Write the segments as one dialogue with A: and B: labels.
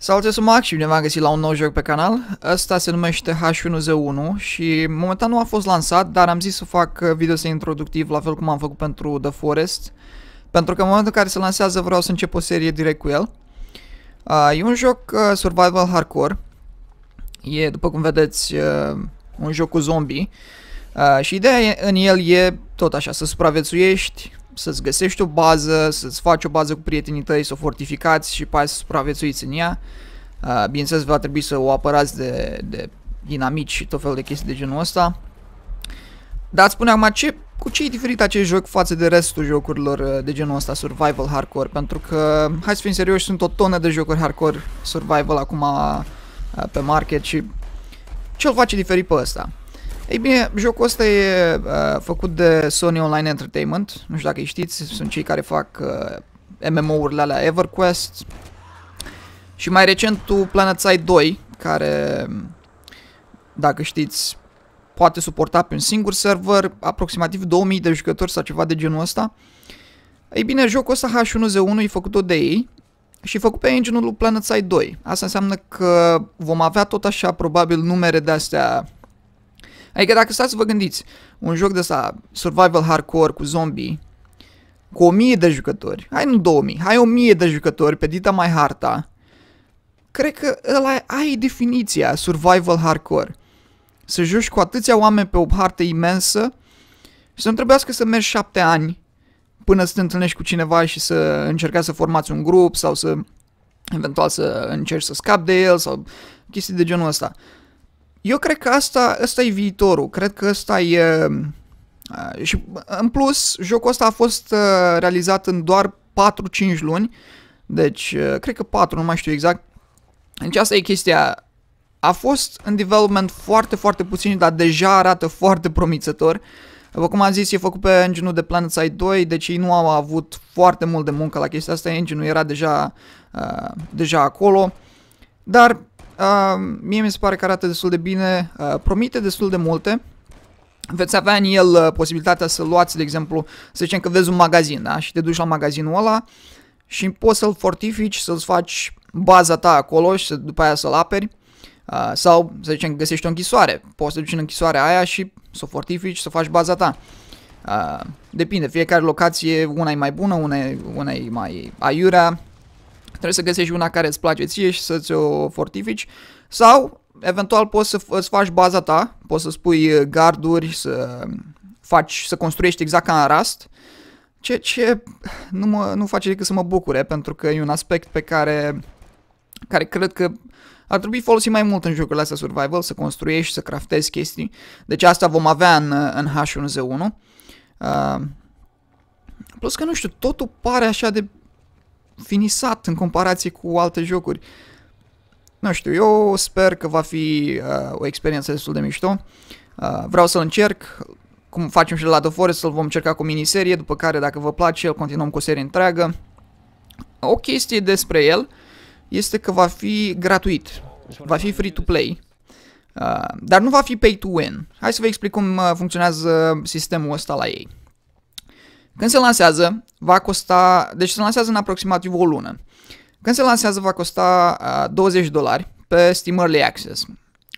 A: Salut, sunt Max și bine v-am găsit la un nou joc pe canal. Asta se numește H1Z1 și momentan nu a fost lansat, dar am zis să fac video să introductiv, la fel cum am făcut pentru The Forest. Pentru că în momentul în care se lansează vreau să încep o serie direct cu el. Uh, e un joc uh, survival hardcore. E, după cum vedeți, uh, un joc cu zombie. și ideea în el e tot așa, să supraviețuiești, să-ți găsești o bază, să-ți faci o bază cu prietenii tăi, să o fortificați și pe să supraviețuiți în ea. Uh, bineînțeles, va trebui să o apărați de, de dinamici și tot felul de chestii de genul ăsta. Dar spune acum ce, cu ce e diferit acest joc față de restul jocurilor uh, de genul ăsta, survival hardcore, pentru că, hai să fim serioși, sunt o tonă de jocuri hardcore survival acum uh, pe market și ce-l face diferit pe ăsta? Ei bine, jocul ăsta e uh, făcut de Sony Online Entertainment, nu știu dacă îi știți, sunt cei care fac uh, MMO-urile alea EverQuest și mai Planet PlanetSide 2, care, dacă știți, poate suporta pe un singur server aproximativ 2000 de jucători sau ceva de genul ăsta. Ei bine, jocul ăsta H1Z1 e făcut de ei și făcut pe engine-ul PlanetSide 2. Asta înseamnă că vom avea tot așa probabil numere de astea Adică dacă stați să vă gândiți, un joc de asta, survival hardcore cu zombie, cu o mie de jucători, hai nu 2000, hai o mie de jucători pe dita mai harta, cred că ăla ai definiția survival hardcore. Să joci cu atâția oameni pe o hartă imensă și să nu trebuiască să mergi șapte ani până să te întâlnești cu cineva și să încercați să formați un grup sau să eventual să încerci să scapi de el sau chestii de genul ăsta. Uh, eu cred că asta, asta e viitorul, cred că asta e... Uh, și uh, în plus, jocul ăsta a fost uh, realizat în doar 4-5 luni, deci cred că 4, nu mai știu exact. Deci asta e chestia, a fost în development foarte, foarte puțin, dar deja arată foarte promițător. După cum am zis, e făcut pe engine de Planet Side 2, deci ei nu au avut foarte mult de muncă la chestia asta, engine era deja, uh, deja acolo. Dar Uh, mie mi se pare că arată destul de bine, uh, promite destul de multe. Veți avea în el uh, posibilitatea să luați, de exemplu, să zicem că vezi un magazin, da? Și te duci la magazinul ăla și poți să-l fortifici, să-ți faci baza ta acolo și să, după aia să-l aperi. Uh, sau, să zicem, găsești o închisoare. Poți să duci în închisoarea aia și să o fortifici, să faci baza ta. Uh, depinde, fiecare locație, una e mai bună, una e, una e mai aiurea, Trebuie să găsești una care îți place ție și să-ți o fortifici sau eventual poți să îți faci baza ta, poți să spui uh, garduri, să faci, să construiești exact ca în rast, ce, ce nu, mă, nu face decât să mă bucure, pentru că e un aspect pe care, care cred că ar trebui folosit mai mult în jocurile astea survival, să construiești, să craftezi chestii. Deci asta vom avea în, uh, în H1Z1. Uh, plus că, nu știu, totul pare așa de finisat în comparație cu alte jocuri. Nu știu, eu sper că va fi uh, o experiență destul de mișto. Uh, vreau să-l încerc, cum facem și la The Forest, l vom încerca cu miniserie, după care dacă vă place, îl continuăm cu o serie întreagă. O chestie despre el este că va fi gratuit, va fi free-to-play. Uh, dar nu va fi pay to win. Hai să vă explic cum uh, funcționează sistemul ăsta la ei. Când se lansează, va costa, deci se lansează în aproximativ o lună. Când se lansează, va costa 20 dolari pe Steam Early Access.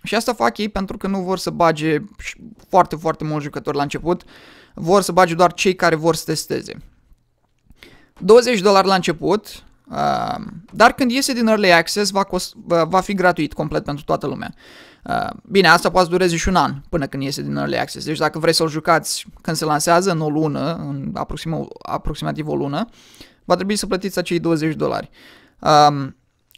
A: Și asta fac ei pentru că nu vor să bage foarte, foarte mulți jucători la început, vor să bage doar cei care vor să testeze. 20 dolari la început, dar când iese din Early Access va, cost, va fi gratuit complet pentru toată lumea. bine, asta poate dureze și un an până când iese din Early Access. Deci dacă vrei să-l jucați când se lansează în o lună, în aproximativ o lună, va trebui să plătiți acei 20 dolari.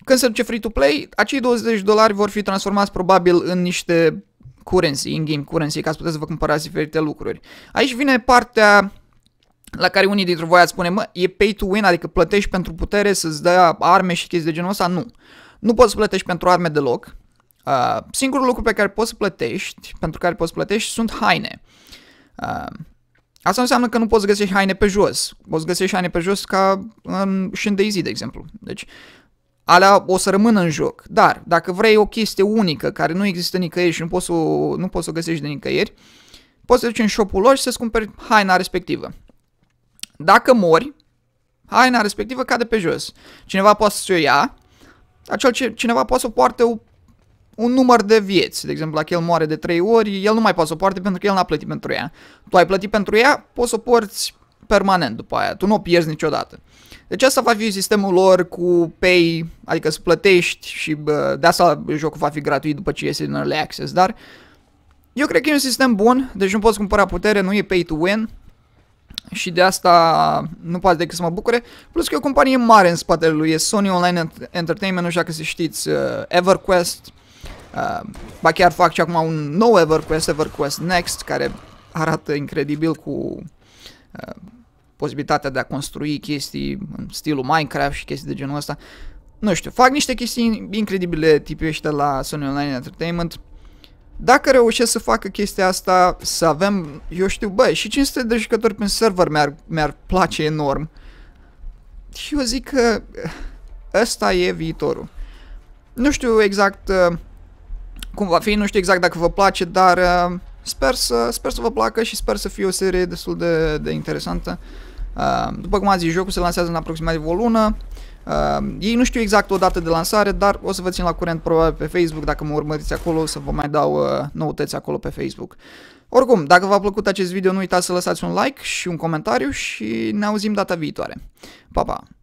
A: când se duce free-to-play, acei 20 dolari vor fi transformați probabil în niște currency, in-game currency, ca să puteți să vă cumpărați diferite lucruri. Aici vine partea la care unii dintre voi ați spune, mă, e pay to win, adică plătești pentru putere să-ți dea arme și chestii de genul ăsta? Nu. Nu poți să plătești pentru arme deloc. Uh, singurul lucru pe care poți să plătești, pentru care poți să plătești, sunt haine. Uh, asta înseamnă că nu poți găsi haine pe jos. Poți găsi haine pe jos ca în Shindaisy, de exemplu. Deci, alea o să rămână în joc. Dar, dacă vrei o chestie unică care nu există nicăieri și nu poți să, nu poți să o găsești de nicăieri, poți să te duci în shop-ul lor și să-ți cumperi haina respectivă. Dacă mori, haina respectivă cade pe jos. Cineva poate să o ia, acel ce, cineva poate să o poarte o, un număr de vieți. De exemplu, dacă el moare de 3 ori, el nu mai poate să o poarte pentru că el n-a plătit pentru ea. Tu ai plătit pentru ea, poți să o porți permanent după aia. Tu nu o pierzi niciodată. Deci asta va fi sistemul lor cu pay, adică să plătești și bă, de asta jocul va fi gratuit după ce iese din Early Access, dar eu cred că e un sistem bun, deci nu poți cumpăra putere, nu e pay to win, și de asta nu poate decât să mă bucure. Plus că e o companie mare în spatele lui, e Sony Online Entertainment, așa că se știți, uh, EverQuest, uh, ba chiar fac și acum un nou EverQuest, EverQuest Next, care arată incredibil cu uh, posibilitatea de a construi chestii în stilul Minecraft și chestii de genul ăsta. Nu știu, fac niște chestii incredibile tipii ăștia la Sony Online Entertainment. Uh, dacă reușesc să facă chestia asta, să avem, eu știu, băi, și 500 de jucători pe server mi-ar, mi-ar place enorm. Și eu zic că ăsta e viitorul. Nu știu exact uh, cum va fi, nu știu exact dacă vă place, dar uh, sper, să, sper să vă placă și sper să fie o serie destul de, de interesantă. Uh, după cum am zis, jocul se lansează în aproximativ o lună, Uh, ei nu știu exact o dată de lansare, dar o să vă țin la curent probabil pe Facebook, dacă mă urmăriți acolo o să vă mai dau uh, noutăți acolo pe Facebook. Oricum, dacă v-a plăcut acest video, nu uitați să lăsați un like și un comentariu și ne auzim data viitoare. Pa, pa!